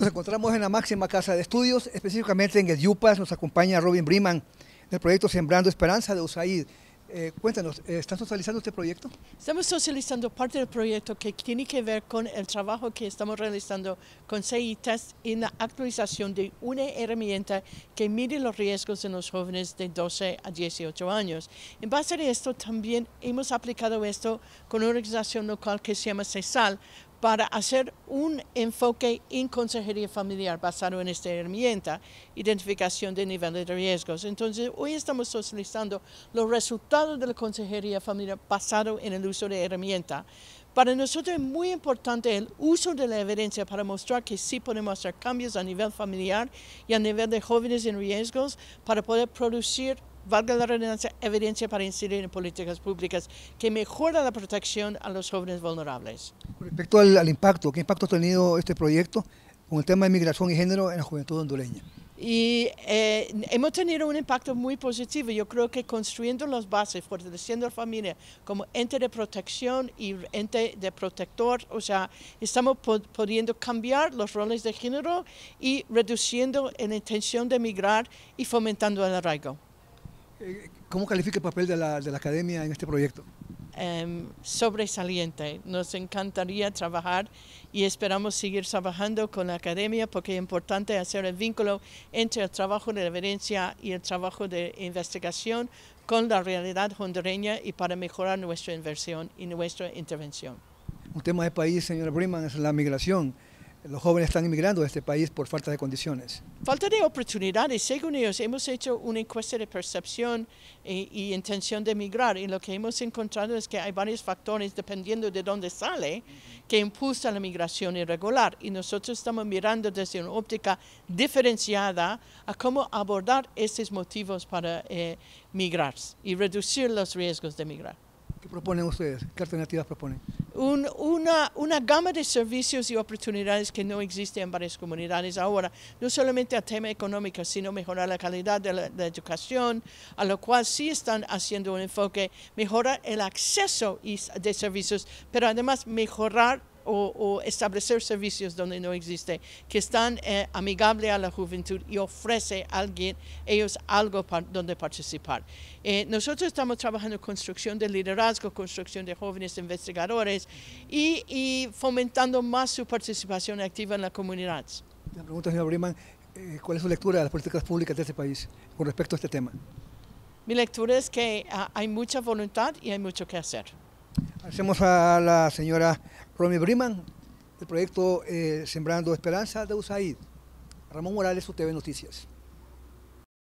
Nos encontramos en la máxima casa de estudios, específicamente en el Yupas. Nos acompaña Robin Briman del proyecto Sembrando Esperanza de USAID. Eh, cuéntanos, eh, ¿están socializando este proyecto? Estamos socializando parte del proyecto que tiene que ver con el trabajo que estamos realizando con CEITAS en la actualización de una herramienta que mide los riesgos en los jóvenes de 12 a 18 años. En base a esto, también hemos aplicado esto con una organización local que se llama CESAL, para hacer un enfoque en consejería familiar basado en esta herramienta, identificación de niveles de riesgos. Entonces, hoy estamos socializando los resultados de la consejería familiar basado en el uso de herramienta. Para nosotros es muy importante el uso de la evidencia para mostrar que sí podemos hacer cambios a nivel familiar y a nivel de jóvenes en riesgos para poder producir valga la redundancia, evidencia para incidir en políticas públicas que mejoran la protección a los jóvenes vulnerables. Respecto al, impacto, ¿qué impacto ha tenido este proyecto con el tema de migración y género en la juventud hondureña? Y eh, hemos tenido un impacto muy positivo. Yo creo que construyendo las bases, fortaleciendo la familia como ente de protección y ente de protector, o sea, estamos pudiendo cambiar los roles de género y reduciendo la intención de migrar y fomentando el arraigo. ¿Cómo califica el papel de la, de la academia en este proyecto? Em, sobresaliente. Nos encantaría trabajar y esperamos seguir trabajando con la academia porque es importante hacer el vínculo entre el trabajo de evidencia y el trabajo de investigación con la realidad hondureña y para mejorar nuestra inversión y nuestra intervención. Un tema de país, señora Briman, es la migración los jóvenes están emigrando a este país por falta de condiciones. Falta de oportunidades, según ellos. Hemos hecho una encuesta de percepción eh, y intención de emigrar y lo que hemos encontrado es que hay varios factores, dependiendo de dónde sale, que impulsan la migración irregular. Y nosotros estamos mirando desde una óptica diferenciada a cómo abordar estos motivos para eh, migrar y reducir los riesgos de migrar proponen ustedes? ¿Qué alternativas proponen? Un, una, una gama de servicios y oportunidades que no existen en varias comunidades ahora, no solamente a tema económico, sino mejorar la calidad de la, de la educación, a lo cual sí están haciendo un enfoque, mejorar el acceso de servicios, pero además mejorar o, establecer servicios donde no existe, que están eh, amigables a la juventud y ofrece a alguien, ellos algo donde participar. Eh, nosotros estamos trabajando en construcción de liderazgo, construcción de jóvenes investigadores y, fomentando más su participación activa en la comunidad. La pregunta, señor Briman, eh, ¿cuál es su lectura de las políticas públicas de este país con respecto a este tema? Mi lectura es que ah, hay mucha voluntad y hay mucho que hacer. Hacemos a la señora Romy Briman, del proyecto eh, Sembrando Esperanza de USAID. Ramón Morales, UTV Noticias.